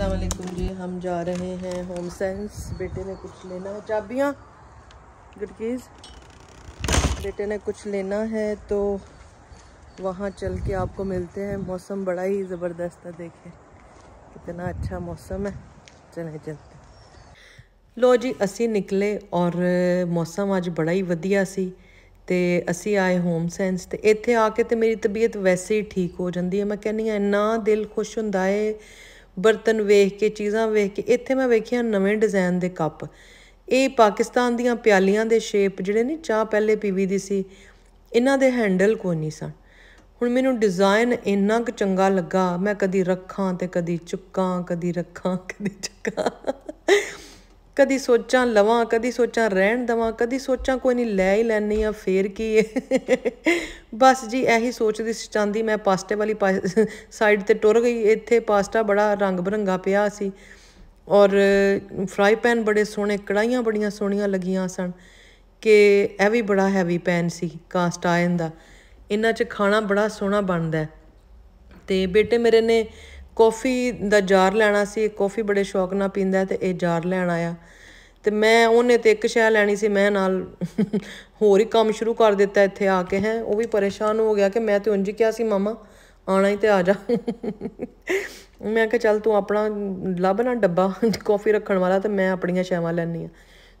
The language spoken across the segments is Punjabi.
असलकुम जी हम जा रहे हैं होम सेंस बेटे ने कुछ लेना है चाबियाँ गुडकीज़ बेटे ने कुछ लेना है तो वहाँ चल के आपको मिलते हैं मौसम बड़ा ही ज़बरदस्त है देखें कितना अच्छा मौसम है चले चलते लो जी असी निकले और मौसम आज बड़ा ही वधिया सी तो असी आए होम सेंस तो इतने आके तो मेरी तबीयत वैसे ही ठीक हो जाती है मैं कहनी हाँ इन्ना दिल खुश हों ਬਰਤਨ ਵੇਖ ਕੇ ਚੀਜ਼ਾਂ ਵੇਖ ਕੇ ਇੱਥੇ ਮੈਂ ਵੇਖਿਆ ਨਵੇਂ ਡਿਜ਼ਾਈਨ ਦੇ ਕੱਪ ਇਹ ਪਾਕਿਸਤਾਨ ਦੀਆਂ ਪਿਆਲੀਆਂ ਦੇ ਸ਼ੇਪ ਜਿਹੜੇ ਨੇ ਚਾਹ ਪਹਿਲੇ ਪੀਵੀ ਦੀ ਸੀ ਇਹਨਾਂ ਦੇ ਹੈਂਡਲ ਕੋਈ ਨਹੀਂ ਸਨ ਹੁਣ ਮੈਨੂੰ ਡਿਜ਼ਾਈਨ ਇੰਨਾ ਕੁ ਚੰਗਾ ਲੱਗਾ ਮੈਂ ਕਦੀ ਰੱਖਾਂ ਤੇ ਕਦੀ ਚੁੱਕਾਂ ਕਦੀ ਰੱਖਾਂ ਕਦੀ ਚੁੱਕਾਂ ਕਦੀ ਸੋਚਾਂ ਲਵਾਂ ਕਦੀ ਸੋਚਾਂ ਰਹਿਣ ਦਵਾਂ ਕਦੀ ਸੋਚਾਂ ਕੋਈ ਨਹੀਂ ਲੈ ਹੀ ਲੈਣੀ ਆ ਫੇਰ ਕੀ ਹੈ ਬਸ ਜੀ ਇਹੀ ਸੋਚਦੀ ਸਚਾਂਦੀ ਮੈਂ ਪਾਸਟੇ ਵਾਲੀ ਸਾਈਡ ਤੇ ਟੁਰ ਗਈ ਇੱਥੇ ਪਾਸਟਾ ਬੜਾ ਰੰਗ ਬਰੰਗਾ ਪਿਆ ਸੀ ਔਰ ਫਰਾਈ ਪੈਨ ਬੜੇ ਸੋਹਣੇ ਕੜਾਈਆਂ ਬੜੀਆਂ ਸੋਹਣੀਆਂ ਲੱਗੀਆਂ ਸਨ ਕਿ ਇਹ ਵੀ ਬੜਾ ਹੈਵੀ ਪੈਨ ਸੀ ਕਾਸਟ ਆਇਨ ਦਾ ਇਹਨਾਂ 'ਚ ਖਾਣਾ ਬੜਾ ਸੋਹਣਾ ਬਣਦਾ ਤੇ ਬੇਟੇ ਮੇਰੇ ਨੇ ਕਾਫੀ ਦਾ ਜਾਰ ਲੈਣਾ ਸੀ ਕਾਫੀ ਬੜੇ ਸ਼ੌਕ ਨਾਲ ਪੀਂਦਾ ਤੇ ਇਹ ਜਾਰ ਲੈਣ ਆਇਆ ਤੇ ਮੈਂ ਉਹਨੇ ਤੇ ਇੱਕ ਸ਼ਾਹ ਲੈਣੀ ਸੀ ਮੈਂ ਨਾਲ ਹੋਰ ਹੀ ਕੰਮ ਸ਼ੁਰੂ ਕਰ ਦਿੱਤਾ ਇੱਥੇ ਆ ਕੇ ਹੈ ਉਹ ਵੀ ਪਰੇਸ਼ਾਨ ਹੋ ਗਿਆ ਕਿ ਮੈਂ ਤੇ ਉਂਝ ਕਿਹਾ ਸੀ ਮਾਮਾ ਆਣਾ ਹੀ ਤੇ ਆ ਜਾ ਮੈਂ ਕਿਹਾ ਚੱਲ ਤੂੰ ਆਪਣਾ ਲੱਭ ਨਾ ਡੱਬਾ ਕਾਫੀ ਰੱਖਣ ਵਾਲਾ ਤੇ ਮੈਂ ਆਪਣੀਆਂ ਸ਼ੈਵਾਂ ਲੈਣੀ ਆ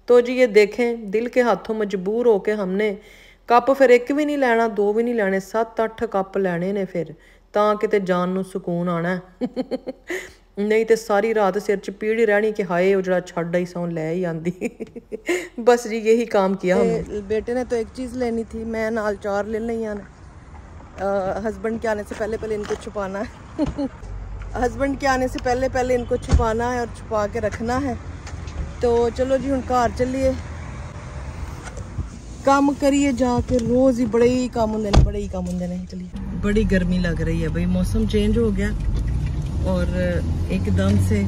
ਤੋ ਜੀ ਇਹ ਦੇਖੇ ਦਿਲ ਕੇ ਹੱਥੋਂ ਮਜਬੂਰ ਹੋ ਕੇ ਹਮਨੇ ਕੱਪ ਫਿਰ ਇੱਕ ਵੀ ਨਹੀਂ ਲੈਣਾ ਦੋ ਵੀ ਨਹੀਂ ਲੈਣੇ 7-8 ਕੱਪ ਲੈਣੇ ਨੇ ਫਿਰ ਤਾਂ ਕਿਤੇ ਜਾਨ ਨੂੰ ਸਕੂਨ ਆਣਾ ਨਹੀਂ ਤੇ ਸਾਰੀ ਰਾਤ ਸਿਰ ਚ ਪੀੜ ਰਹਿਣੀ ਕਿ ਹਾਏ ਉਹ ਜਿਹੜਾ ਛੱਡ ਆਈ ਸੌਂ ਲੈ ਹੀ ਆਂਦੀ ਬਸ ਜੀ ਇਹੀ ਕੰਮ ਕੀਤਾ ਹਮਨੇ ਬੇਟੇ ਨੇ ਤਾਂ ਇੱਕ ਚੀਜ਼ ਲੈਣੀ ਸੀ ਮੈਂ ਨਾਲ ਚਾਰ ਲੈ ਲਈਆਂ ਨੇ ਹਸਬੰਡ ਕੇ ਆਨੇ ਸੇ ਪਹਿਲੇ ਪਹਿਲੇ ਇਨਕੋ ਛੁਪਾਣਾ ਹੈ ਹਸਬੰਡ ਕੇ ਆਨੇ ਸੇ ਪਹਿਲੇ ਪਹਿਲੇ ਇਨਕੋ ਛੁਪਾਣਾ ਹੈ ਔਰ ਛੁਪਾ ਕੇ ਰੱਖਣਾ ਹੈ ਤੋ ਚਲੋ ਜੀ ਹੁਣ ਘਰ ਚੱਲੀਏ काम करिए जाके रोज ही बड़े ही काम होंगे बड़े ही काम होंगे चलिए बड़ी गर्मी लग रही है भाई मौसम चेंज हो गया और एकदम से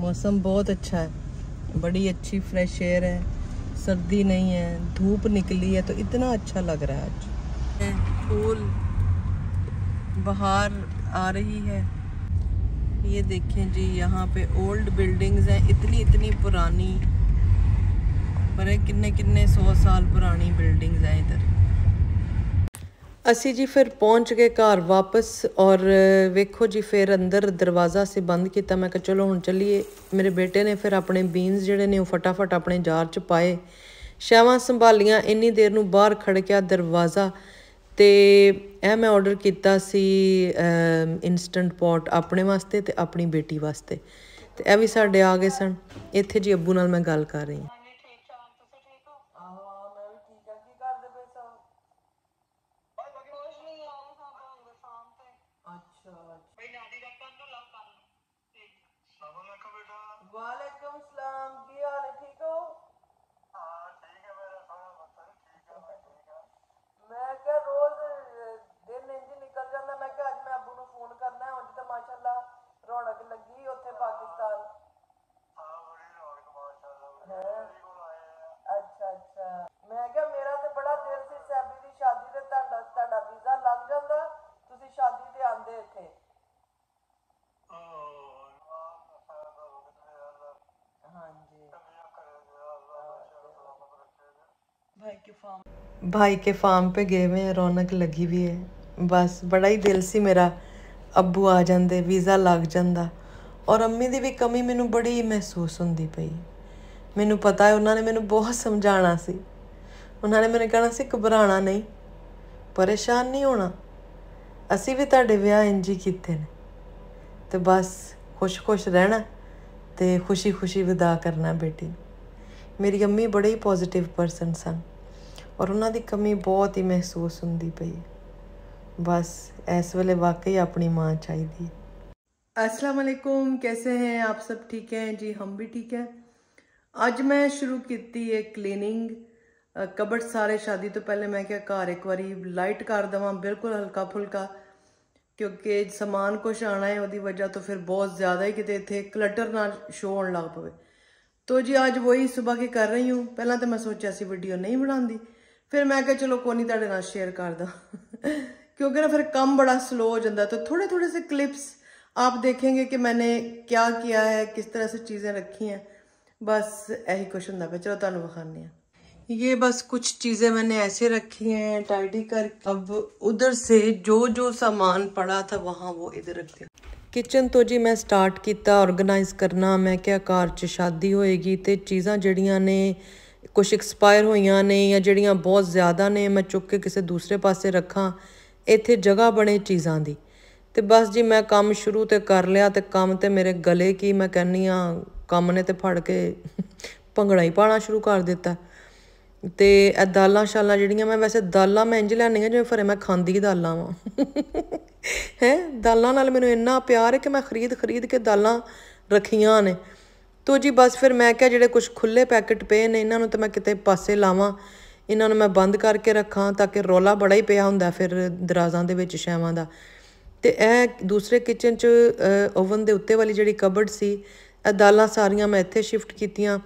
मौसम बहुत अच्छा है बड़ी अच्छी फ्रेश एयर है सर्दी नहीं है धूप निकली है तो इतना अच्छा लग रहा है आज फूल बाहर आ रही है ये देखें जी यहाँ पे ओल्ड बिल्डिंग्स हैं इतनी इतनी पुरानी ਪਰ ਇਹ ਕਿੰਨੇ ਕਿੰਨੇ 100 ਸਾਲ ਪੁਰਾਣੀ ਬਿਲਡਿੰਗਸ ਹੈ ਇਧਰ ਅਸੀਂ ਜੀ ਫਿਰ ਪਹੁੰਚ ਗਏ ਘਰ ਵਾਪਸ ਔਰ ਵੇਖੋ ਜੀ ਫਿਰ ਅੰਦਰ ਦਰਵਾਜ਼ਾ ਸੇ ਬੰਦ ਕੀਤਾ ਮੈਂ ਕਿਹਾ ਚਲੋ ਹੁਣ ਚੱਲੀਏ ਮੇਰੇ ਬੇਟੇ ਨੇ ਫਿਰ ਆਪਣੇ ਬੀਨਸ ਜਿਹੜੇ ਨੇ ਉਹ ਫਟਾਫਟ ਆਪਣੇ ਜਾਰ 'ਚ ਪਾਏ ਸ਼ਾਵਾਂ ਸੰਭਾਲੀਆਂ ਇੰਨੀ ਦੇਰ ਨੂੰ ਬਾਹਰ ਖੜਕਿਆ ਦਰਵਾਜ਼ਾ ਤੇ ਇਹ ਮੈਂ ਆਰਡਰ ਕੀਤਾ ਸੀ ਇਨਸਟੈਂਟ ਪੌਟ ਆਪਣੇ ਵਾਸਤੇ ਤੇ ਆਪਣੀ ਬੇਟੀ ਵਾਸਤੇ ਤੇ ਇਹ ਵੀ ਸਾਡੇ ਆ ਗਏ ਸਨ ਇੱਥੇ ਜੀ ਅੱਬੂ ਨਾਲ ਮੈਂ ਗੱਲ ਕਰ ਰਹੀ ਹਾਂ ਭਾਈ ਕੇ ਫਾਰਮ पे ਗਏ हुए ਰੌਣਕ ਲੱਗੀ ਵੀ ਹੈ ਬਸ ਬੜਾ ਹੀ ਦਿਲ ਸੀ ਮੇਰਾ ਅੱਬੂ ਆ ਜਾਂਦੇ ਵੀਜ਼ਾ ਲੱਗ ਜਾਂਦਾ ਔਰ ਅੰਮੀ ਦੀ ਵੀ ਕਮੀ ਮੈਨੂੰ ਬੜੀ ਮਹਿਸੂਸ ਹੁੰਦੀ ਪਈ ਮੈਨੂੰ ਪਤਾ ਹੈ ਉਹਨਾਂ ਨੇ ਮੈਨੂੰ ਬਹੁਤ ਸਮਝਾਣਾ ਸੀ ਉਹਨਾਂ ਨੇ ਮੈਨੂੰ ਕਹਿਣਾ ਸੀ ਘਬਰਾਣਾ ਨਹੀਂ ਪਰੇਸ਼ਾਨ ਨਹੀਂ ਹੋਣਾ ਅਸੀਂ ਵੀ ਤੁਹਾਡੇ ਵਿਆਹ ਇੰਜ ਹੀ ਕੀਤੇ ਨੇ ਤੇ ਬਸ ਖੁਸ਼-ਖੁਸ਼ ਰਹਿਣਾ ਤੇ ਖੁਸ਼ੀ-ਖੁਸ਼ੀ ਵਿਦਾ ਕਰਨਾ ਬੇਟੀ ਮੇਰੀ ਅੰਮੀ ਬੜੇ ਹੀ ਪੋਜ਼ਿਟਿਵ ਪਰਸਨ ਸਨ ਔਰ ਉਹਨਾਂ ਦੀ ਕਮੀ ਬਹੁਤ ਹੀ ਮਹਿਸੂਸ ਹੁੰਦੀ ਪਈ ਬਸ ਇਸ ਵੇਲੇ ਵਾਕਈ ਆਪਣੀ ਮਾਂ ਚਾਹੀਦੀ ਅਸਲਾਮ ਅਲੈਕੁਮ कैसे ਹੈ ਆਪ ਸਭ ਠੀਕ ਹੈ ਜੀ ਹਮ ਵੀ ਠੀਕ ਹੈ ਅੱਜ ਮੈਂ ਸ਼ੁਰੂ ਕੀਤੀ ਹੈ ਕਲੀਨਿੰਗ ਕਬਰ ਸਾਰੇ ਸ਼ਾਦੀ ਤੋਂ ਪਹਿਲੇ ਮੈਂ ਕਿਹਾ ਘਰ ਇੱਕ ਵਾਰੀ ਲਾਈਟ ਕਰ ਦਵਾਂ ਬਿਲਕੁਲ ਹਲਕਾ ਫੁਲਕਾ ਕਿਉਂਕਿ ਸਮਾਨ ਕੁਛ ਆਣਾ ਹੈ ਉਹਦੀ وجہ ਤੋਂ ਫਿਰ ਬਹੁਤ ਜ਼ਿਆਦਾ ਹੀ ਕਿਤੇ ਇੱਥੇ ਕਲਟਰ ਨਾਲ ਸ਼ੋ ਹੋਣ ਲੱਗ ਪਵੇ ਤੋ ਜੀ ਅੱਜ ਵਹੀ ਸਵੇਰ ਕੇ ਕਰ ਰਹੀ ਹੂੰ ਪਹਿਲਾਂ ਤਾਂ ਮੈਂ ਸੋਚਿਆ ਸੀ ਵੀਡੀਓ ਨਹੀਂ ਬਣਾਉਂਦੀ ਫਿਰ ਮੈਂ ਕਿਹਾ ਚਲੋ ਕੋਈ ਨਹੀਂ ਤੁਹਾਡੇ ਨਾਲ ਸ਼ੇਅਰ ਕਰਦਾ ਕਿਉਂਕਿ ਨਾ ਫਿਰ ਕੰਮ ਬੜਾ ਸਲੋ ਹੋ ਜਾਂਦਾ ਤਾਂ ਥੋੜੇ ਥੋੜੇ ਸੇ ਕਲਿੱਪਸ ਆਪ ਦੇਖेंगे ਕਿ ਮੈਨੇ ਕਿਆ ਕੀਆ ਹੈ ਕਿਸ ਤਰ੍ਹਾਂ ਸੇ ਚੀਜ਼ਾਂ ਰੱਖੀਆਂ ਬਸ ਇਹੀ ਕੁਛ ਹੁੰਦਾ ਫਿਰ ਚਲੋ ਤੁਹਾਨੂੰ ਵਿਖਾਉਂਦੇ ਆ ਇਹ ਬਸ ਕੁਝ ਚੀਜ਼ਾਂ ਮੈਨੇ ਐਸੇ ਰੱਖੀਆਂ ਹੈ ਟਾਈਡੀ ਕਰਕੇ ਅਬ ਉਧਰ ਸੇ ਜੋ ਜੋ ਸਮਾਨ ਪੜਾ ਥਾ ਵਹਾਂ ਉਹ ਇਧਰ ਰੱਖਦੇ ਕਿਚਨ ਤੋਂ ਜੀ ਮੈਂ ਸਟਾਰਟ ਕੀਤਾ ਆਰਗੇਨਾਈਜ਼ ਕਰਨਾ ਮੈਂ ਕਿਹਾ ਘਰ ਚ ਸ਼ਾਦੀ ਹੋਏਗੀ ਤੇ ਚੀਜ਼ਾਂ ਜਿਹੜੀਆਂ ਨੇ ਕੁਝ ਐਕਸਪਾਇਰ ਹੋਈਆਂ ਨੇ ਜਾਂ ਜਿਹੜੀਆਂ ਬਹੁਤ ਜ਼ਿਆਦਾ ਨੇ ਮੈਂ ਚੁੱਕ ਕੇ ਕਿਸੇ ਦੂਸਰੇ ਪਾਸੇ ਰੱਖਾਂ ਇੱਥੇ ਜਗ੍ਹਾ ਬਣੇ ਚੀਜ਼ਾਂ ਦੀ ਤੇ ਬਸ ਜੀ ਮੈਂ ਕੰਮ ਸ਼ੁਰੂ ਤੇ ਕਰ ਲਿਆ ਤੇ ਕੰਮ ਤੇ ਮੇਰੇ ਗਲੇ ਕੀ ਮੈਂ ਕਹਿੰਨੀ ਆ ਕੰਮ ਨੇ ਤੇ ਫੜ ਕੇ ਪੰਗੜਾ ਹੀ ਪਾਣਾ ਸ਼ੁਰੂ ਕਰ ਦਿੱਤਾ ਤੇ ਇਹ ਦਾਲਾਂ ਸ਼ਾਲਾਂ ਜਿਹੜੀਆਂ ਮੈਂ ਵੈਸੇ ਦਾਲਾਂ ਮੈਂ ਇੰਜ ਲੈਣੀਆਂ ਜਿਵੇਂ ਫਰੇ ਮੈਂ ਖਾਂਦੀ ਦਾਲਾਂ ਵਾਂ ਹੈ ਦਾਲਾਂ ਨਾਲ ਮੈਨੂੰ ਇੰਨਾ ਪਿਆਰ ਹੈ ਕਿ ਮੈਂ ਖਰੀਦ ਖਰੀਦ ਕੇ ਦਾਲਾਂ ਰੱਖੀਆਂ ਨੇ ਤੋ ਜੀ ਬਸ ਫਿਰ ਮੈਂ ਕਿਹਾ ਜਿਹੜੇ ਕੁਝ ਖੁੱਲੇ ਪੈਕਟ ਪਏ ਨੇ ਇਹਨਾਂ ਨੂੰ ਤਾਂ ਮੈਂ ਕਿਤੇ ਪਾਸੇ ਲਾਵਾਂ ਇਹਨਾਂ ਨੂੰ ਮੈਂ ਬੰਦ ਕਰਕੇ ਰੱਖਾਂ ਤਾਂ ਕਿ ਰੋਲਾ ਬੜਾ ਹੀ ਪਿਆ ਹੁੰਦਾ ਫਿਰ ਦਰਾਜ਼ਾਂ ਦੇ ਵਿੱਚ ਸ਼ੈਵਾਂ ਦਾ ਤੇ ਇਹ ਦੂਸਰੇ ਕਿਚਨ 'ਚ ਓਵਨ ਦੇ ਉੱਤੇ ਵਾਲੀ ਜਿਹੜੀ ਕਬਰਡ ਸੀ ਇਹ ਦਾਲਾਂ ਸਾਰੀਆਂ ਮੈਂ ਇੱਥੇ ਸ਼ਿਫਟ ਕੀਤੀਆਂ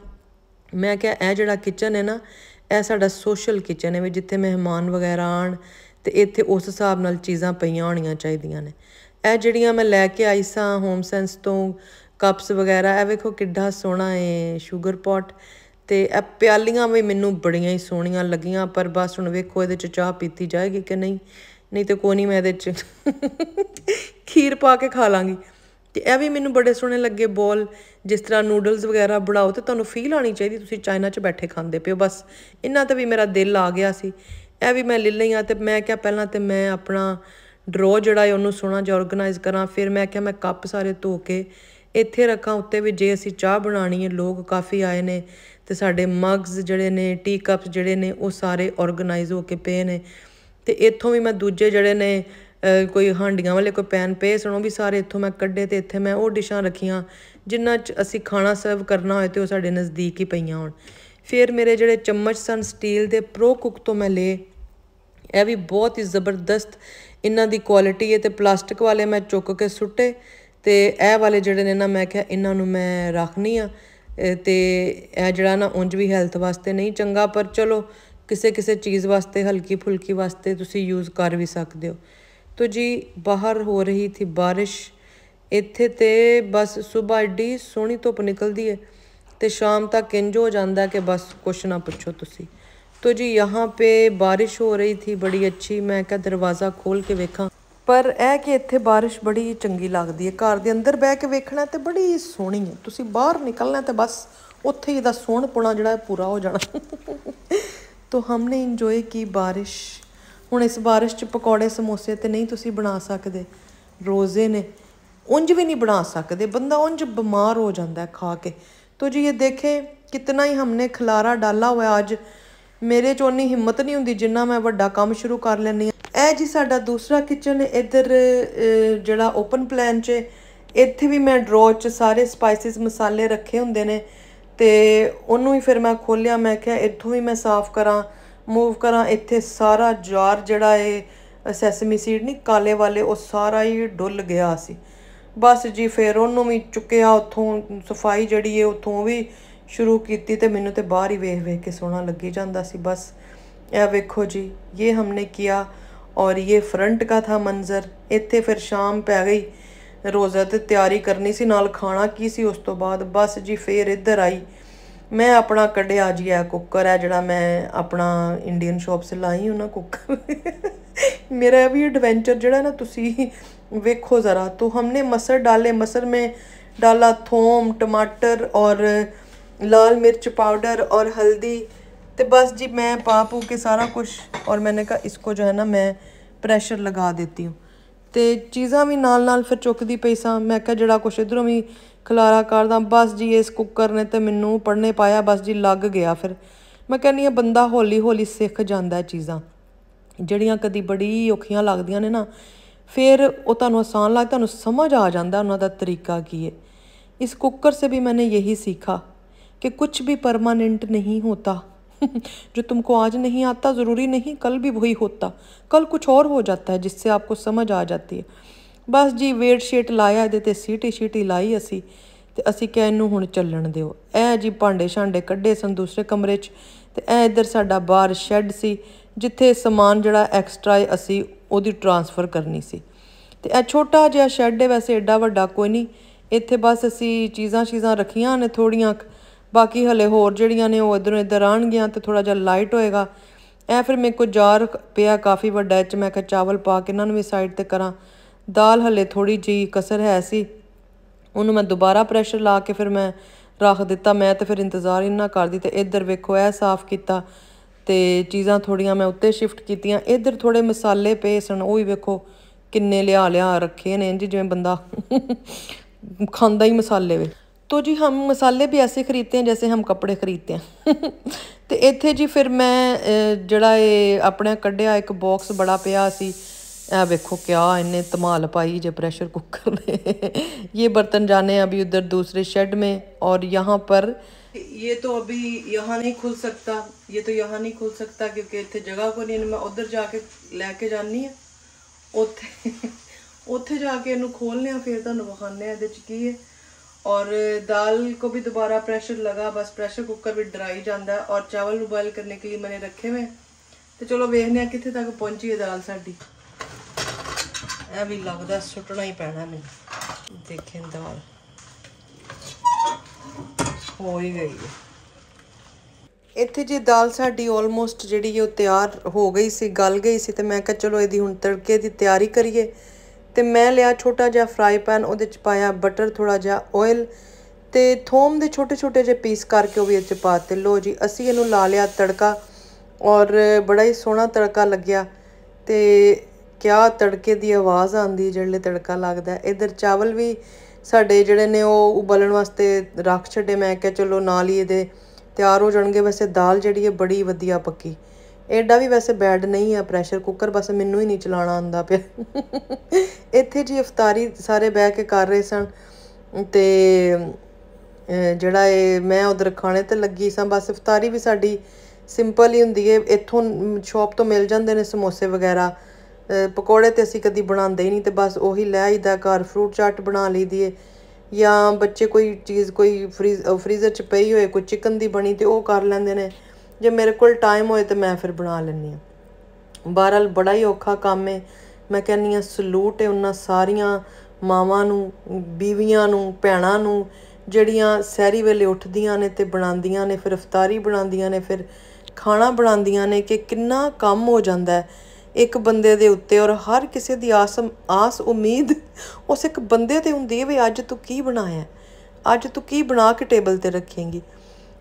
ਮੈਂ ਕਿਹਾ ਇਹ ਜਿਹੜਾ ਕਿਚਨ ਹੈ ਨਾ ਇਹ ਸਾਡਾ ਸੋਸ਼ਲ ਕਿਚਨ ਹੈ ਵੀ ਜਿੱਥੇ ਮਹਿਮਾਨ ਵਗੈਰਾ ਆਣ ਤੇ ਇੱਥੇ ਉਸ ਹਿਸਾਬ ਨਾਲ ਚੀਜ਼ਾਂ ਪਈਆਂ ਹੋਣੀਆਂ ਚਾਹੀਦੀਆਂ ਨੇ ਇਹ ਜਿਹੜੀਆਂ ਮੈਂ ਲੈ ਕੇ ਆਈ ਸਾਂ ਹੋਮ ਸੈਂਸ ਤੋਂ ਕੱਪਸ ਵਗੈਰਾ ਇਹ ਵੇਖੋ ਕਿੱਡਾ ਸੋਹਣਾ ਏ 슈ਗਰ ਪੌਟ ਤੇ ਇਹ ਪਿਆਲੀਆਂ ਵੀ ਮੈਨੂੰ ਬੜੀਆਂ ਹੀ ਸੋਹਣੀਆਂ ਲੱਗੀਆਂ ਪਰ ਬਸ ਹੁਣ ਵੇਖੋ ਇਹਦੇ ਚ ਚਾਹ ਪੀਤੀ ਜਾਏਗੀ ਕਿ ਨਹੀਂ ਨਹੀਂ ਤੇ ਕੋਈ ਨਹੀਂ ਮੈਂ ਇਹਦੇ ਚ ਖੀਰ ਪਾ ਕੇ ਖਾ ਲਾਂਗੀ ਤੇ ਇਹ ਵੀ ਮੈਨੂੰ ਬੜੇ ਸੋਹਣੇ ਲੱਗੇ ਬੋਲ ਜਿਸ ਤਰ੍ਹਾਂ ਨੂਡਲਸ ਵਗੈਰਾ ਬਣਾਓ ਤੇ ਤੁਹਾਨੂੰ ਫੀਲ ਆਣੀ ਚਾਹੀਦੀ ਤੁਸੀਂ ਚਾਈਨਾ 'ਚ ਬੈਠੇ ਖਾਂਦੇ ਪਿਓ ਬਸ ਇੰਨਾ ਤਾਂ ਵੀ ਮੇਰਾ ਦਿਲ ਆ ਗਿਆ ਸੀ ਇਹ ਵੀ ਮੈਂ ਲੈ ਲਈਆਂ ਤੇ ਮੈਂ ਕਿਹਾ ਪਹਿਲਾਂ ਤੇ ਮੈਂ ਆਪਣਾ ਡਰੋ ਜਿਹੜਾ ਹੈ ਉਹਨੂੰ ਸੋਹਣਾ ਜਿਹਾ ਆਰਗੇਨਾਈਜ਼ ਕਰਾਂ ਫਿਰ ਮੈਂ ਕਿਹਾ ਮੈਂ ਕੱਪ ਸਾਰੇ ਧੋ ਕੇ ਇੱਥੇ ਰੱਖਾਂ ਉੱਤੇ ਵੀ ਜੇ ਅਸੀਂ ਚਾਹ ਬਣਾਣੀ ਹੈ ਲੋਕ ਕਾਫੀ ਆਏ ਨੇ ਤੇ ਸਾਡੇ ਮੱਗਸ ਜਿਹੜੇ ਨੇ ਟੀ ਕੱਪਸ ਜਿਹੜੇ ਨੇ ਉਹ ਸਾਰੇ ਆਰਗੇਨਾਈਜ਼ ਹੋ ਕੇ ਪਏ ਨੇ ਤੇ ਇੱਥੋਂ ਵੀ ਮੈਂ ਦੂਜੇ ਜਿਹੜੇ ਨੇ ਕੋਈ ਹਾਂਡੀਆਂ ਵਾਲੇ ਕੋਈ ਪੈਨ ਪੇ ਸਣੋ ਵੀ ਸਾਰੇ ਇੱਥੋਂ ਮੈਂ ਕੱਢੇ ਤੇ ਇੱਥੇ ਮੈਂ ਉਹ ਡਿਸ਼ਾਂ ਰੱਖੀਆਂ ਜਿਨ੍ਹਾਂ 'ਚ ਅਸੀਂ ਖਾਣਾ ਸਰਵ ਕਰਨਾ ਹੋਏ ਤੇ ਉਹ ਸਾਡੇ ਨਜ਼ਦੀਕ ਹੀ ਪਈਆਂ ਹੋਣ ਫਿਰ ਮੇਰੇ ਜਿਹੜੇ ਚਮਚ ਸਨ ਸਟੀਲ ਦੇ ਪ੍ਰੋ ਕੁੱਕ ਤੋਂ ਮੈਂ ਲਏ ਇਹ ਵੀ ਬਹੁਤ ਹੀ ਜ਼ਬਰਦਸਤ ਇਹਨਾਂ ਦੀ ਕੁਆਲਿਟੀ ਹੈ ਤੇ ਪਲਾਸਟਿਕ ਵਾਲੇ ਮੈਂ ਚੁੱਕ ਕੇ ਸੁੱਟੇ ਤੇ ਇਹ ਵਾਲੇ ਜਿਹੜੇ ਨੇ ਨਾ ਮੈਂ ਕਿਹਾ ਇਹਨਾਂ ਨੂੰ ਮੈਂ ਰੱਖਨੀ ਆ ਤੇ ਇਹ ਜਿਹੜਾ ਨਾ ਉਂਝ ਵੀ ਹੈਲਥ ਵਾਸਤੇ ਨਹੀਂ ਚੰਗਾ ਪਰ ਚਲੋ ਕਿਸੇ ਕਿਸੇ ਚੀਜ਼ ਵਾਸਤੇ ਹਲਕੀ ਫੁਲਕੀ ਵਾਸਤੇ ਤੁਸੀਂ ਯੂਜ਼ ਕਰ ਵੀ ਸਕਦੇ ਹੋ ਤੋ ਜੀ ਬਾਹਰ ਹੋ ਰਹੀ ਥੀ ਬਾਰਿਸ਼ ਇੱਥੇ ਤੇ ਬਸ ਸਵੇਰ ਦੀ ਸੋਹਣੀ ਧੁੱਪ ਨਿਕਲਦੀ ਹੈ ਤੇ ਸ਼ਾਮ ਤੱਕ ਇੰਜ ਹੋ ਜਾਂਦਾ ਕਿ ਬਸ ਕੁਛ ਨਾ ਪੁੱਛੋ ਤੁਸੀਂ ਤੋ ਜੀ ਯਹਾਂ ਪੇ ਬਾਰਿਸ਼ ਹੋ ਰਹੀ ਥੀ ਬੜੀ ਅੱਛੀ ਮੈਂ ਕਿਹਾ ਦਰਵਾਜ਼ਾ ਖੋਲ ਕੇ ਵੇਖਾਂ ਪਰ ਇਹ ਕਿ ਇੱਥੇ ਬਾਰਿਸ਼ ਬੜੀ ਚੰਗੀ ਲੱਗਦੀ ਹੈ ਘਰ ਦੇ ਅੰਦਰ ਬਹਿ ਕੇ ਵੇਖਣਾ ਤੇ ਬੜੀ ਸੋਹਣੀ ਹੈ ਤੁਸੀਂ ਬਾਹਰ ਨਿਕਲਣਾ ਤੇ ਬਸ ਉੱਥੇ ਹੀ ਦਾ ਸੋਹਣ ਪੁਣਾ ਜਿਹੜਾ ਪੂਰਾ ਹੋ ਜਾਣਾ ਤੋ ਹਮਨੇ ਇੰਜੋਏ ਕੀ ਬਾਰਿਸ਼ ਹੁਣ ਇਸ ਬਾਰਿਸ਼ 'ਚ ਪਕੌੜੇ ਸਮੋਸੇ ਤੇ ਨਹੀਂ ਤੁਸੀਂ ਬਣਾ ਸਕਦੇ ਰੋਜ਼ੇ ਨੇ ਉੰਜ ਵੀ ਨਹੀਂ ਬਣਾ ਸਕਦੇ ਬੰਦਾ ਉੰਜ ਬਿਮਾਰ ਹੋ ਜਾਂਦਾ ਖਾ ਕੇ ਤੋ ਜੀ ਇਹ ਦੇਖੇ ਕਿਤਨਾ ਹੀ ਹਮਨੇ ਖਲਾਰਾ ਡਾਲਾ ਹੋਇਆ ਅੱਜ ਮੇਰੇ 'ਚ ਉਨੀ ਹਿੰਮਤ ਨਹੀਂ ਹੁੰਦੀ ਜਿੰਨਾ ਮੈਂ ਵੱਡਾ ਕੰਮ ਸ਼ੁਰੂ ਕਰ ਲੈਣੀ ਇਹ ਜੀ ਸਾਡਾ ਦੂਸਰਾ ਕਿਚਨ ਇਧਰ ਜਿਹੜਾ ਓਪਨ ਪਲਾਨ 'ਚ ਇੱਥੇ ਵੀ ਮੈਂ ਡਰੋਅ 'ਚ ਸਾਰੇ ਸਪਾਈਸਿਸ ਮਸਾਲੇ ਰੱਖੇ ਹੁੰਦੇ ਨੇ ਤੇ ਉਹਨੂੰ ਹੀ ਫਿਰ ਮੈਂ ਖੋਲਿਆ ਮੈਂ ਕਿਹਾ ਇੱਥੋਂ ਵੀ ਮੈਂ ਸਾਫ਼ ਕਰਾਂ ਮੂਵ ਕਰਾਂ ਇੱਥੇ ਸਾਰਾ ਜਾਰ ਜਿਹੜਾ ਏ ਸੈਸਮੀ ਸੀਡ ਨਹੀਂ ਕਾਲੇ ਵਾਲੇ ਉਹ ਸਾਰਾ ਹੀ ਡੁੱਲ ਗਿਆ ਸੀ ਬਸ ਜੀ ਫਿਰ ਉਹਨੂੰ ਵੀ ਚੁੱਕਿਆ ਉੱਥੋਂ ਸਫਾਈ ਜਿਹੜੀ ਏ ਉੱਥੋਂ ਵੀ ਸ਼ੁਰੂ ਕੀਤੀ ਤੇ ਮੈਨੂੰ ਤੇ ਬਾਹਰ ਹੀ ਵੇਖ ਵੇਖ ਕੇ ਸੋਹਣਾ ਲੱਗੇ ਜਾਂਦਾ ਸੀ ਬਸ ਇਹ ਵੇਖੋ ਜੀ ਇਹ ਹਮਨੇ ਕੀਆ और ये फ्रंट का था ਮੰਜ਼ਰ ਇੱਥੇ ਫਿਰ ਸ਼ਾਮ ਪੈ ਗਈ ਰੋਜ਼ਾ ਤੇ ਤਿਆਰੀ ਕਰਨੀ ਸੀ खाना की ਕੀ उस तो बाद बस जी फिर इधर आई मैं अपना ਆਪਣਾ जी है कुकर है जोड़ा मैं अपना इंडियन शॉप से लाई ਲਾਈ ਉਹਨਾਂ ਕੁੱਕਰ मेरा भी एडवेंचर जड़ा ना तुम वेखो ज़रा तो हमने मसर डाले मसर में डाला थोम टमाटर और लाल मिर्च पाउडर और हल्दी तो बस जी मैं पा पू के सारा कुछ और मैंने कहा इसको जो है ना मैं ਪ੍ਰੈਸ਼ਰ ਲਗਾ ਦਿੱਤੀ ਹੂੰ ਤੇ ਚੀਜ਼ਾਂ ਵੀ ਨਾਲ ਨਾਲ ਫਿਰ ਚੁੱਕਦੀ ਪਈ ਸਾਂ ਮੈਂ ਕਿਹਾ ਜਿਹੜਾ ਕੁਛ ਇਧਰੋਂ ਵੀ ਖਲਾਰਾ ਕਰਦਾ ਬਸ ਜੀ ਇਸ ਕੁੱਕਰ ਨੇ ਤੇ ਮੈਨੂੰ ਪੜਨੇ ਪਾਇਆ ਬਸ ਜੀ ਲੱਗ ਗਿਆ ਫਿਰ ਮੈਂ ਕਹਿੰਨੀ ਆ ਬੰਦਾ ਹੌਲੀ ਹੌਲੀ ਸਿੱਖ ਜਾਂਦਾ ਚੀਜ਼ਾਂ ਜਿਹੜੀਆਂ ਕਦੀ ਬੜੀ ਔਖੀਆਂ ਲੱਗਦੀਆਂ ਨੇ ਨਾ ਫਿਰ ਉਹ ਤੁਹਾਨੂੰ ਆਸਾਨ ਲੱਗ ਤੁਹਾਨੂੰ ਸਮਝ ਆ ਜਾਂਦਾ ਉਹਨਾਂ ਦਾ ਤਰੀਕਾ ਕੀ ਹੈ ਇਸ ਕੁੱਕਰ ਸੇ ਵੀ ਮੈਨੇ ਯਹੀ ਸਿੱਖਾ ਕਿ ਕੁਝ ਵੀ ਪਰਮਾਨੈਂਟ ਨਹੀਂ ਹੋਤਾ जो तुमको आज नहीं आता ज़रूरी नहीं कल भी वही होता कल कुछ और हो जाता है जिससे आपको समझ आ ਜਾਤੀ ਹੈ ਬਸ ਜੀ ਵੇਟ ਸ਼ੀਟ ਲਾਇਆ ਇਹਦੇ ਤੇ ਸੀਟੀ ਸ਼ੀਟੀ ਲਾਈ ਅਸੀਂ ਤੇ ਅਸੀਂ ਕਿਹਾ ਇਹਨੂੰ ਹੁਣ ਚੱਲਣ ਦਿਓ ਐ ਜੀ ਭਾਂਡੇ ਛਾਂਡੇ ਕੱਢੇ ਸਨ ਦੂਸਰੇ ਕਮਰੇ 'ਚ ਤੇ ਐ ਇੱਧਰ ਸਾਡਾ ਬਾਹਰ ਸ਼ੈੱਡ ਸੀ ਜਿੱਥੇ ਸਮਾਨ ਜਿਹੜਾ ਐਕਸਟਰਾ ਅਸੀਂ ਉਹਦੀ ਟ੍ਰਾਂਸਫਰ ਕਰਨੀ ਸੀ ਤੇ ਐ ਛੋਟਾ ਜਿਹਾ ਸ਼ੈੱਡ ਹੈ ਵੈਸੇ ਏਡਾ ਵੱਡਾ ਕੋਈ ਨਹੀਂ ਇੱਥੇ ਬਸ ਅਸੀਂ ਚੀਜ਼ਾਂ ਚੀਜ਼ਾਂ ਰੱਖੀਆਂ ਨੇ ਥੋੜੀਆਂ ਬਾਕੀ ਹਲੇ ਹੋਰ ਜਿਹੜੀਆਂ ਨੇ ਉਹ ਇਧਰੋਂ ਇਧਰ ਆਣਗੀਆਂ ਤੇ ਥੋੜਾ ਜਿਹਾ ਲਾਈਟ ਹੋਏਗਾ ਐ ਫਿਰ ਮੇਰੇ ਕੋਲ ਜਾਰ ਪਿਆ ਕਾਫੀ ਵੱਡਾ ਇੱਚ ਮੈਂ ਕਿਹਾ ਚਾਵਲ ਪਾ ਕੇ ਇਹਨਾਂ ਨੂੰ ਵੀ ਸਾਈਡ ਤੇ ਕਰਾਂ ਦਾਲ ਹਲੇ ਥੋੜੀ ਜੀ ਕਸਰ ਹੈ ਸੀ ਉਹਨੂੰ ਮੈਂ ਦੁਬਾਰਾ ਪ੍ਰੈਸ਼ਰ ਲਾ ਕੇ ਫਿਰ ਮੈਂ ਰੱਖ ਦਿੱਤਾ ਮੈਂ ਤੇ ਫਿਰ ਇੰਤਜ਼ਾਰ ਇੰਨਾ ਕਰਦੀ ਤੇ ਇੱਧਰ ਵੇਖੋ ਐ ਸਾਫ਼ ਕੀਤਾ ਤੇ ਚੀਜ਼ਾਂ ਥੋੜੀਆਂ ਮੈਂ ਉੱਤੇ ਸ਼ਿਫਟ ਕੀਤੀਆਂ ਇੱਧਰ ਥੋੜੇ ਮਸਾਲੇ ਪਏ ਸਨ ਉਹ ਵੀ ਵੇਖੋ ਕਿੰਨੇ ਲਿਆ ਲਿਆ ਰੱਖੇ ਨੇ ਜਿਵੇਂ ਬੰਦਾ ਖਾਂਦਾ ਹੀ ਮਸਾਲੇ ਵੇ ਤੋ ਜੀ ਹਮ ਮਸਾਲੇ ਵੀ ਐਸੇ ऐसे खरीदते ਜੈਸੇ ਹਮ ਕਪੜੇ कपड़े खरीदते ਤੇ ਇੱਥੇ ਜੀ ਫਿਰ ਮੈਂ ਜਿਹੜਾ जड़ा ਆਪਣਾ अपने ਇੱਕ ਬਾਕਸ ਬੜਾ ਪਿਆ ਸੀ ਆ ਵੇਖੋ ਕਿਆ ਇਹਨੇ ਧਮਾਲ ਪਾਈ ਜੇ ਪ੍ਰੈਸ਼ਰ ਕੁੱਕਰ ਨੇ ਇਹ ਬਰਤਨ ਜਾਣੇ ਅਭੀ ਉਧਰ ਦੂਸਰੇ ਸ਼ੈੱਡ ਮੇ ਔਰ ਯਹਾਂ ਪਰ ਇਹ ਤੋ ਅਭੀ ਯਹਾਂ ਨਹੀਂ ਖੁੱਲ ਸਕਤਾ ਇਹ ਤੋ ਯਹਾਂ ਨਹੀਂ ਖੁੱਲ ਸਕਤਾ ਕਿਉਂਕਿ ਇੱਥੇ ਜਗ੍ਹਾ ਕੋ ਨਹੀਂ ਮੈਂ ਉਧਰ ਜਾ ਕੇ ਲੈ ਕੇ ਜਾਣੀ ਆ ਉੱਥੇ ਉੱਥੇ ਜਾ ਕੇ ਇਹਨੂੰ ਖੋਲਨੇ ਆ ਫਿਰ ਤੁਹਾਨੂੰ ਵਿਖਾਣੇ ਆ ਇਹਦੇ ਚ ਕੀ ਹੈ ਔਰ ਦਾਲ ਕੋ ਵੀ ਦੁਬਾਰਾ ਪ੍ਰੈਸ਼ਰ ਲਗਾ ਬਸ ਪ੍ਰੈਸ਼ਰ ਕੁੱਕਰ ਵੀ ਡਰਾਈ ਜਾਂਦਾ ਔਰ ਚਾਵਲ ਨੂੰ ਬੋਇਲ ਕਰਨੇ ਕੇ ਲਈ ਮੈਨੇ ਰੱਖੇ ਹੋਏ ਤੇ ਚਲੋ ਵੇਖਨੇ ਆ ਕਿੱਥੇ ਤੱਕ ਪਹੁੰਚੀ ਹੈ ਦਾਲ ਸਾਡੀ ਇਹ ਵੀ ਲੱਗਦਾ ਸੁੱਟਣਾ ਹੀ ਪੈਣਾ ਨਹੀਂ ਦੇਖੇ ਦਾਲ ਹੋ ਹੀ ਗਈ ਇੱਥੇ ਜੀ ਦਾਲ ਸਾਡੀ ਆਲਮੋਸਟ ਜਿਹੜੀ ਉਹ ਤਿਆਰ ਹੋ ਗਈ ਸੀ ਗਲ ਗਈ ਸੀ ਤੇ ਮੈਂ ਕਿਹਾ ਚਲੋ ਇਹਦੀ ਹੁਣ ਤੜਕੇ ਦੀ ਤਿਆਰੀ ਕਰੀਏ ਤੇ ਮੈਂ ਲਿਆ ਛੋਟਾ ਜਿਹਾ ਫਰਾਈ ਪੈਨ ਉਹਦੇ ਚ ਪਾਇਆ ਬਟਰ ਥੋੜਾ ਜਿਹਾ ਆਇਲ ਤੇ ਥੋਮ ਦੇ ਛੋਟੇ ਛੋਟੇ ਜਿਹੇ ਪੀਸ ਕਰਕੇ ਉਹ ਵੀ ਇਹ ਚ ਤੇ ਲੋ ਜੀ ਅਸੀਂ ਇਹਨੂੰ ਲਾ ਲਿਆ ਤੜਕਾ ਔਰ ਬੜਾ ਹੀ ਸੋਹਣਾ ਤੜਕਾ ਲੱਗਿਆ ਤੇ ਕਿਆ ਤੜਕੇ ਦੀ ਆਵਾਜ਼ ਆਂਦੀ ਜਿਹੜੇ ਤੜਕਾ ਲੱਗਦਾ ਇਧਰ ਚਾਵਲ ਵੀ ਸਾਡੇ ਜਿਹੜੇ ਨੇ ਉਹ ਉਬਲਣ ਵਾਸਤੇ ਰੱਖ ਛੱਡੇ ਮੈਂ ਕਿਹਾ ਚਲੋ ਨਾਲ ਹੀ ਇਹਦੇ ਤਿਆਰ ਹੋ ਜਾਣਗੇ ਵੈਸੇ ਦਾਲ ਜਿਹੜੀ ਹੈ ਬੜੀ ਵਧੀਆ ਪੱਕੀ ਐਡਾ ਵੀ ਵੈਸੇ ਬੈਡ ਨਹੀਂ ਆ ਪ੍ਰੈਸ਼ਰ ਕੁੱਕਰ ਬਸ ਮੈਨੂੰ ਹੀ ਨਹੀਂ ਚਲਾਉਣਾ ਆਉਂਦਾ ਪਿਆ ਇੱਥੇ ਜੀ ਇਫਤਾਰੀ ਸਾਰੇ ਬਹਿ ਕੇ ਕਰ ਰਹੇ ਸਨ ਤੇ ਜਿਹੜਾ ਇਹ ਮੈਂ ਉਧਰ ਖਾਣੇ ਤੇ ਲੱਗੀ ਸਾਂ ਬਸ ਇਫਤਾਰੀ ਵੀ ਸਾਡੀ ਸਿੰਪਲ ਹੀ ਹੁੰਦੀ ਏ ਇੱਥੋਂ ਸ਼ਾਪ ਤੋਂ ਮਿਲ ਜਾਂਦੇ ਨੇ ਸਮੋਸੇ ਵਗੈਰਾ ਪਕੌੜੇ ਤੇ ਅਸੀਂ ਕਦੀ ਬਣਾਉਂਦੇ ਹੀ ਨਹੀਂ ਤੇ ਬਸ ਉਹੀ ਲੈ ਆਈਦਾ ਘਰ ਫਰੂਟ ਚਾਟ ਬਣਾ ਲਈਦੀ ਏ ਜਾਂ ਬੱਚੇ ਕੋਈ ਚੀਜ਼ ਕੋਈ ਫ੍ਰੀਜ਼ਰ ਚ ਪਈ ਹੋਏ ਕੋਈ ਚਿਕਨ ਦੀ ਬਣੀ ਤੇ ਉਹ ਕਰ ਲੈਂਦੇ ਨੇ ਜੇ ਮੇਰੇ ਕੋਲ ਟਾਈਮ ਹੋਏ ਤੇ ਮੈਂ ਫਿਰ ਬਣਾ ਲੈਂਦੀ ਆ ਬਹਰਾਲ ਬੜਾ ਹੀ ਔਖਾ ਕੰਮ ਹੈ ਮੈਂ ਕਹਿੰਨੀ ਆ ਸਲੂਟ ਹੈ ਉਹਨਾਂ ਸਾਰੀਆਂ ਮਾਵਾਂ ਨੂੰ ਬੀਵੀਆਂ ਨੂੰ ਭੈਣਾਂ ਨੂੰ ਜਿਹੜੀਆਂ ਸਹਿਰੀ ਵੇਲੇ ਉੱਠਦੀਆਂ ਨੇ ਤੇ ਬਣਾਉਂਦੀਆਂ ਨੇ ਫਿਰ ਇਫਤਾਰੀ ਬਣਾਉਂਦੀਆਂ ਨੇ ਫਿਰ ਖਾਣਾ ਬਣਾਉਂਦੀਆਂ ਨੇ ਕਿ ਕਿੰਨਾ ਕੰਮ ਹੋ ਜਾਂਦਾ ਹੈ ਇੱਕ ਬੰਦੇ ਦੇ ਉੱਤੇ ਔਰ ਹਰ ਕਿਸੇ ਦੀ ਆਸ ਆਸ ਉਮੀਦ ਉਸ ਇੱਕ ਬੰਦੇ ਤੇ ਹੁੰਦੀ ਹੈ ਵੀ ਅੱਜ ਤੂੰ ਕੀ ਬਣਾਇਆ ਅੱਜ ਤੂੰ ਕੀ ਬਣਾ ਕੇ ਟੇਬਲ ਤੇ ਰੱਖੇਂਗੀ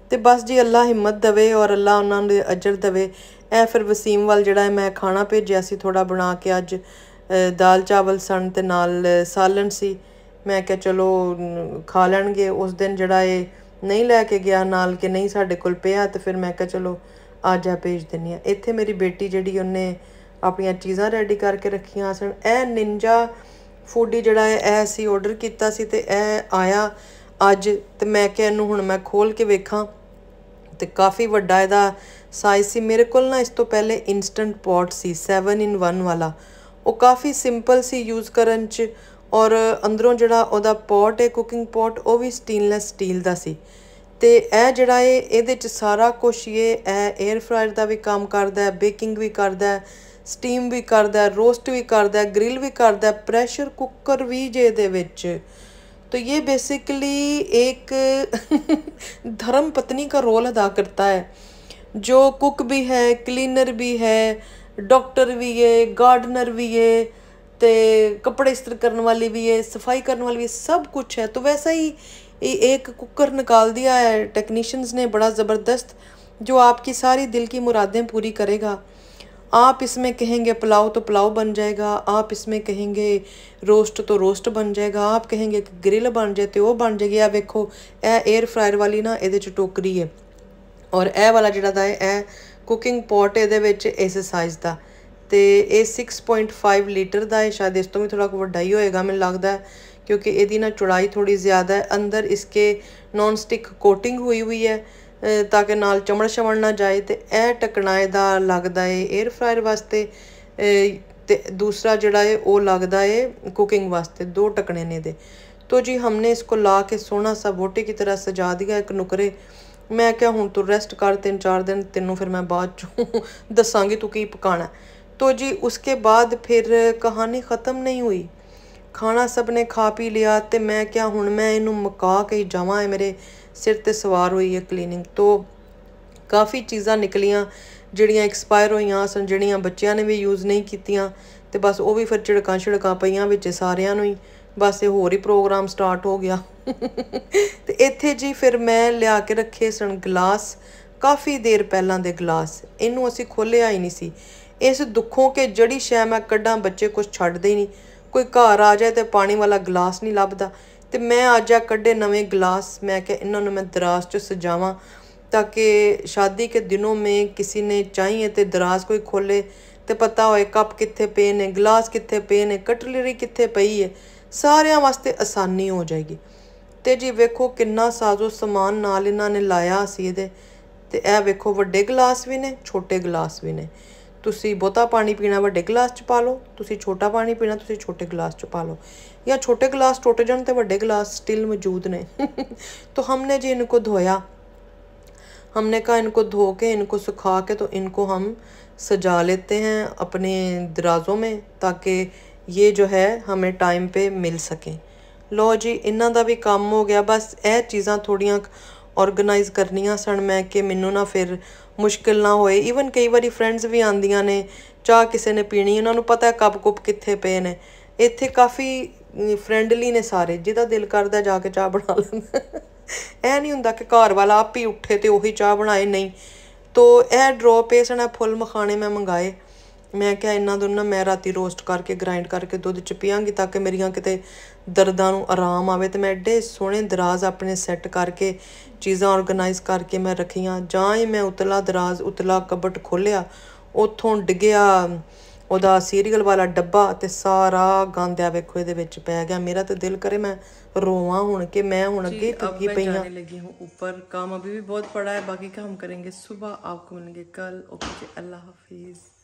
ਤੇ ਬਸ ਜੀ ਅੱਲਾ ਹਿੰਮਤ ਦਵੇ ਔਰ ਅੱਲਾ ਉਹਨਾਂ ਨੂੰ ਅਜਰ ਦਵੇ ਐ ਫਿਰ ਵਸੀਮ ਵਾਲ ਜਿਹੜਾ ਹੈ ਮੈਂ ਖਾਣਾ ਭੇਜਿਆ ਸੀ ਥੋੜਾ ਬਣਾ ਕੇ ਅੱਜ ਦਾਲ ਚਾਵਲ ਸਣ ਤੇ ਨਾਲ ਸਾਲਣ ਸੀ ਮੈਂ ਕਿਹਾ ਚਲੋ ਖਾ ਲੈਣਗੇ ਉਸ ਦਿਨ ਜਿਹੜਾ ਇਹ ਨਹੀਂ ਲੈ ਕੇ ਗਿਆ ਨਾਲ ਕਿ ਨਹੀਂ ਸਾਡੇ ਕੋਲ ਪਿਆ ਤੇ ਫਿਰ ਮੈਂ ਕਿਹਾ ਚਲੋ ਅੱਜ ਆ ਭੇਜ ਦਿੰਨੀ ਆ ਇੱਥੇ ਮੇਰੀ ਬੇਟੀ ਜਿਹੜੀ ਉਹਨੇ ਆਪਣੀਆਂ ਚੀਜ਼ਾਂ ਰੈਡੀ ਕਰਕੇ ਰੱਖੀਆਂ ਸਨ ਇਹ ਨਿੰਜਾ ਫੂਡੀ ਜਿਹੜਾ ਹੈ ਐਸੀ ਸੀ ਆਰਡਰ ਕੀਤਾ ਸੀ ਤੇ ਇਹ ਆਇਆ ਅੱਜ ਤੇ ਮੈਂ ਕਿਹਾ ਇਹਨੂੰ ਹੁਣ ਮੈਂ ਖੋਲ ਕੇ ਵੇਖਾਂ ਤੇ ਕਾਫੀ ਵੱਡਾ ਇਹਦਾ ਸਾਈਜ਼ ਸੀ ਮੇਰੇ ਕੋਲ ਨਾ ਇਸ ਤੋਂ ਪਹਿਲੇ ਇਨਸਟੈਂਟ ਪੌਟ ਸੀ 7 ਇਨ 1 ਵਾਲਾ ਉਹ ਕਾਫੀ ਸਿੰਪਲ ਸੀ ਯੂਜ਼ ਕਰਨ 'ਚ ਔਰ ਅੰਦਰੋਂ ਜਿਹੜਾ ਉਹਦਾ ਪੌਟ ਹੈ ਕੁਕਿੰਗ ਪੌਟ ਉਹ ਵੀ ਸਟੇਨਲੈਸ ਸਟੀਲ ਦਾ ਸੀ ਤੇ ਇਹ ਜਿਹੜਾ ਇਹ ਇਹਦੇ 'ਚ ਸਾਰਾ ਕੁਝ ਇਹ ਐ 에ਅਰ ਫਰਾਇਰ ਦਾ ਵੀ ਕੰਮ ਕਰਦਾ ਹੈ ਬੇਕਿੰਗ ਵੀ ਕਰਦਾ ਹੈ ਸਟੀਮ ਵੀ ਕਰਦਾ ਹੈ ਰੋਸਟ ਵੀ ਕਰਦਾ ਹੈ ਗ੍ਰਿਲ ਵੀ ਕਰਦਾ ਹੈ ਪ੍ਰੈਸ਼ਰ ਕੁੱਕਰ ਵੀ ਜੇ ਦੇ ਵਿੱਚ तो ये बेसिकली एक धर्म पत्नी का रोल अदा करता है जो कुक भी है क्लीनर भी है डॉक्टर भी है गार्डनर भी है तो कपड़े इस्त्री करने वाली भी है सफाई करने वाली भी है सब कुछ है तो वैसा ही एक कुकर निकाल दिया है टेक्नीशियंस ने बड़ा ज़बरदस्त जो आपकी सारी दिल की मुरादें पूरी करेगा आप इसमें कहेंगे पुलाव तो पुलाव बन जाएगा आप इसमें कहेंगे ਰੋਸਟ ਤੋਂ ਰੋਸਟ ਬਣ ਜਾਏਗਾ ਆਪ ਕਹੇਂਗੇ ਕਿ ਗ੍ਰਿਲ ਬਣ ਜਾਏ ਤੇ ਉਹ ਬਣ ਜਾਏਗੀ ਆ ਵੇਖੋ ਇਹ 에ਅਰ ਫਰਾਇਰ ਵਾਲੀ ਨਾ ਇਹਦੇ ਚ ਟੋਕਰੀ ਹੈ ਔਰ ਇਹ ਵਾਲਾ ਜਿਹੜਾ ਦਾ ਹੈ ਇਹ ਕੁਕਿੰਗ ਪੋਟ ਇਹਦੇ ਵਿੱਚ ਇਸ ਸਾਈਜ਼ ਦਾ ਤੇ ਇਹ 6.5 ਲੀਟਰ ਦਾ ਹੈ ਸ਼ਾਇਦ ਇਸ ਤੋਂ ਵੀ ਥੋੜਾ ਵੱਡਾ ਹੀ ਹੋਏਗਾ ਮੈਨੂੰ ਲੱਗਦਾ ਕਿਉਂਕਿ ਇਹਦੀ ਨਾ ਚੌੜਾਈ ਥੋੜੀ ਜ਼ਿਆਦਾ ਹੈ ਅੰਦਰ ਇਸਕੇ ਨਾਨ ਸਟਿਕ ਕੋਟਿੰਗ ਹੋਈ ਹੋਈ ਹੈ ਤਾਂ ਕਿ ਨਾਲ ਚਮੜ ਛਮੜ ਨਾ ਜਾਏ ਤੇ ਇਹ ਟਕਣਾ ਇਹਦਾ ਲੱਗਦਾ ਏ 에ਅਰ ਫਰਾਇਰ ਵਾਸਤੇ ਤੇ ਦੂਸਰਾ ਜਿਹੜਾ ਏ ਉਹ ਲੱਗਦਾ ਏ ਕੁਕਿੰਗ ਵਾਸਤੇ ਦੋ ਟਕਣੇ ਨੇ ਦੇ ਤੋ ਜੀ ਹਮਨੇ ਇਸਕੋ ਲਾ ਕੇ ਸੋਨਾ ਸਾ ਬੋਟੇ ਕੀ ਤਰ੍ਹਾਂ ਸਜਾ ਦਿਆ ਇੱਕ ਨੁਕਰੇ ਮੈਂ ਕਿਹਾ ਹੁਣ ਤੂੰ ਰੈਸਟ ਕਰ ਤਿੰਨ ਚਾਰ ਦਿਨ ਤੈਨੂੰ ਫਿਰ ਮੈਂ ਬਾਅਦ ਚ ਦੱਸਾਂਗੀ ਤੂੰ ਕੀ ਪਕਾਣਾ ਤੋ ਜੀ ਉਸਕੇ ਬਾਅਦ ਫਿਰ ਕਹਾਣੀ ਖਤਮ ਨਹੀਂ ਹੋਈ ਖਾਣਾ ਸਭ ਨੇ ਖਾ ਪੀ ਲਿਆ ਤੇ ਮੈਂ ਕਿਹਾ ਹੁਣ ਮੈਂ ਇਹਨੂੰ ਮਕਾ ਕੇ ਜਾਵਾਂ ਇਹ ਮੇਰੇ ਸਿਰ ਤੇ ਸਵਾਰ ਹੋਈ ਹੈ ਕਲੀਨਿੰਗ ਤੋਂ ਕਾਫੀ ਚੀਜ਼ਾਂ ਨਿਕਲੀਆਂ ਜਿਹੜੀਆਂ ਐਕਸਪਾਇਰ ਹੋਈਆਂ ਸਨ ਜਿਹੜੀਆਂ ਬੱਚਿਆਂ ਨੇ ਵੀ ਯੂਜ਼ ਨਹੀਂ ਕੀਤੀਆਂ ਤੇ ਬਸ ਉਹ ਵੀ ਫਿਰ ਝੜਕਾਂ ਝੜਕਾਂ ਪਈਆਂ ਵਿੱਚ ਸਾਰਿਆਂ ਨੂੰ ਹੀ ਬਸ ਇਹ ਹੋਰ ਹੀ ਪ੍ਰੋਗਰਾਮ ਸਟਾਰਟ ਹੋ ਗਿਆ ਤੇ ਇੱਥੇ ਜੀ ਫਿਰ ਮੈਂ ਲਿਆ ਕੇ ਰੱਖੇ ਸਨ ਗਲਾਸ ਕਾਫੀ ਦੇਰ ਪਹਿਲਾਂ ਦੇ ਗਲਾਸ ਇਹਨੂੰ ਅਸੀਂ ਖੋਲਿਆ ਹੀ ਨਹੀਂ ਸੀ ਇਸ ਦੁੱਖੋਂ ਕਿ ਜਿਹੜੀ ਸ਼ੈ ਮੈਂ ਕੱਢਾਂ ਬੱਚੇ ਕੁਝ ਛੱਡਦੇ ਹੀ ਨਹੀਂ ਕੋਈ ਘਰ ਆ ਜਾਏ ਤੇ ਪਾਣੀ ਵਾਲਾ ਗਲਾਸ ਨਹੀਂ ਲੱਭਦਾ ਤੇ ਮੈਂ ਅੱਜ ਆ ਕੱਢੇ ਨਵੇਂ ਗਲਾਸ ਮੈਂ ਕਿ ਇਹਨਾਂ ਨੂੰ ਮੈਂ ਦਰਾਜ਼ 'ਚ ਸਜਾਵਾਂ ਤਾਂ ਕਿ ਸ਼ਾਦੀ ਕੇ ਦਿਨੋਂ ਮੇ ਕਿਸੇ ਨੇ ਚਾਹੀਏ ਤੇ ਦਰਾਜ਼ ਕੋਈ ਖੋਲੇ ਤੇ ਪਤਾ ਹੋਏ ਕੱਪ ਕਿੱਥੇ ਪਏ ਨੇ ਗਲਾਸ ਕਿੱਥੇ ਪਏ ਨੇ ਕਟਲਰੀ ਕਿੱਥੇ ਪਈ ਹੈ ਸਾਰਿਆਂ ਵਾਸਤੇ ਆਸਾਨੀ ਹੋ ਜਾਏਗੀ ਤੇ ਜੀ ਵੇਖੋ ਕਿੰਨਾ ਸਾਜ਼ੋ ਸਮਾਨ ਨਾਲ ਇਹਨਾਂ ਨੇ ਲਾਇਆ ਸੀ ਇਹਦੇ ਤੇ ਇਹ ਵੇਖੋ ਵੱਡੇ ਗਲਾਸ ਵੀ ਨੇ ਛੋਟੇ ਗਲਾਸ ਵੀ ਨੇ ਤੁਸੀਂ ਬਹੁਤਾ ਪਾਣੀ ਪੀਣਾ ਵੱਡੇ ਗਲਾਸ 'ਚ ਪਾ ਲਓ ਤੁਸੀਂ ਛੋਟਾ ਪਾਣੀ ਪੀਣਾ ਤੁਸੀਂ ਛੋਟੇ ਗਲਾਸ 'ਚ ਪਾ ਲਓ ਜਾਂ ਛੋਟੇ ਗਲਾਸ ਟੁੱਟ ਜਾਣ ਤੇ ਵੱਡੇ ਗਲਾਸ ਸਟਿਲ ਮੌਜੂਦ ਨੇ तो हमने जी इनको धोया हमने कहा इनको धो के इनको सुखा के तो इनको हम सजा ਹੈ ਆਪਣੇ ਦਰਾਜ਼ੋ ਮੇ ਤਾਂ ਕਿ ਇਹ ਜੋ ਹੈ ਹਮੇ ਟਾਈਮ ਪੇ ਮਿਲ ਸਕੇ ਲੋ ਜੀ ਇਹਨਾਂ ਦਾ ਵੀ ਕੰਮ ਹੋ ਗਿਆ ਬਸ ਇਹ ਚੀਜ਼ਾਂ ਥੋੜੀਆਂ ਆਰਗੇਨਾਈਜ਼ ਕਰਨੀਆਂ ਸਣ ਮੈਂ ਕਿ ਮੈਨੂੰ ਨਾ ਫਿਰ ਮੁਸ਼ਕਿਲ ਨਾ ਹੋਏ ਈਵਨ ਕਈ ਵਾਰੀ ਫਰੈਂਡਸ ਵੀ ਆਂਦੀਆਂ ਨੇ ਚਾਹ ਕਿਸੇ ਨੇ ਪੀਣੀ ਉਹਨਾਂ ਨੂੰ ਪਤਾ ਕੱਪ ਕੁੱਪ ਕਿੱਥੇ ਪਏ ਨੇ ਇੱਥੇ ਕਾਫੀ ਫਰੈਂਡਲੀ ਨੇ ਸਾਰੇ ਜਿਹਦਾ ਦਿਲ ਕਰਦਾ ਜਾ ਕੇ ਚਾਹ ਬਣਾ ਲੈਂਦਾ ਐ ਨਹੀਂ ਹੁੰਦਾ ਕਿ ਘਰ ਵਾਲਾ ਆਪ ਹੀ ਉੱਠੇ ਤੇ ਉਹੀ ਚਾਹ ਬਣਾਏ ਨਹੀਂ ਤੋ ਇਹ ਡ੍ਰੌ ਪੇਸ ਫੁੱਲ ਮਖਾਣੇ ਮੈਂ ਮੰਗਾਏ ਮੈਂ ਕਿਹਾ ਇਹਨਾਂ ਦੋਨਾਂ ਮੈਂ ਰਾਤੀ ਰੋਸਟ ਕਰਕੇ ਗ੍ਰਾਈਂਡ ਕਰਕੇ ਦੁੱਧ ਚ ਪੀਵਾਂਗੀ ਤਾਂ ਕਿ ਮੇਰੀਆਂ ਕਿਤੇ ਦਰਦਾਂ ਨੂੰ ਆਰਾਮ ਆਵੇ ਤੇ ਮੈਂ ਐਡੇ ਸੋਹਣੇ ਦਰਾਜ਼ ਆਪਣੇ ਸੈੱਟ ਕਰਕੇ ਚੀਜ਼ਾਂ ਆਰਗੇਨਾਈਜ਼ ਕਰਕੇ ਮੈਂ ਰੱਖੀਆਂ ਜਾਂ ਹੀ ਮੈਂ ਉਤਲਾ ਦਰਾਜ਼ ਉਤਲਾ ਕਬਟ ਖੋਲਿਆ ਉਥੋਂ ਡਿੱਗਿਆ ਉਹਦਾ ਸੀਰੀਅਲ ਵਾਲਾ ਡੱਬਾ ਤੇ ਸਾਰਾ ਗੰਦ ਆ ਵੇਖੋ ਇਹਦੇ ਵਿੱਚ ਪੈ ਗਿਆ ਮੇਰਾ ਤਾਂ ਦਿਲ ਕਰੇ ਮੈਂ ਰੋਵਾਂ ਹੁਣ ਕਿ ਮੈਂ ਹੁਣ ਅੱਗੇ थकी ਪਈਆਂ जाने ਉੱਪਰ ਕੰਮ ਅਭੀ ਵੀ ਬਹੁਤ ਪੜਾ ਹੈ ਬਾਕੀ ਕੰਮ ਕਰਾਂਗੇ काम करेंगे सुबह आपको मिलेंगे कल ओके अल्लाह